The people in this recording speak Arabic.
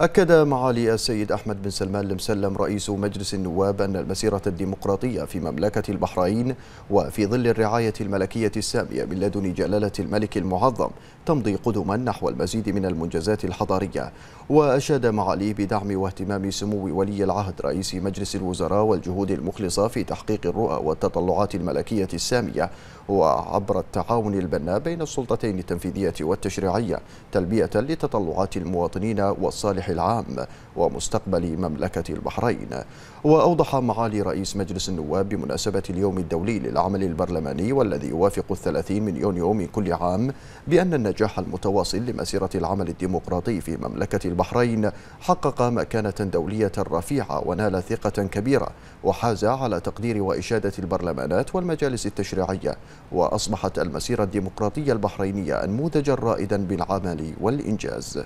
أكد معالي السيد أحمد بن سلمان المسلم رئيس مجلس النواب أن المسيرة الديمقراطية في مملكة البحرين وفي ظل الرعاية الملكية السامية من لدن جلالة الملك المعظم تمضي قدما نحو المزيد من المنجزات الحضارية وأشاد معالي بدعم واهتمام سمو ولي العهد رئيس مجلس الوزراء والجهود المخلصة في تحقيق الرؤى والتطلعات الملكية السامية وعبر التعاون البناء بين السلطتين التنفيذية والتشريعية تلبية لتطلعات المواطنين والصالح الصالح العام ومستقبل مملكة البحرين وأوضح معالي رئيس مجلس النواب بمناسبة اليوم الدولي للعمل البرلماني والذي يوافق الثلاثين من يونيو من كل عام بأن النجاح المتواصل لمسيرة العمل الديمقراطي في مملكة البحرين حقق مكانة دولية رفيعة ونال ثقة كبيرة وحاز على تقدير وإشادة البرلمانات والمجالس التشريعية وأصبحت المسيرة الديمقراطية البحرينية أنموذجا رائدا بالعمل والإنجاز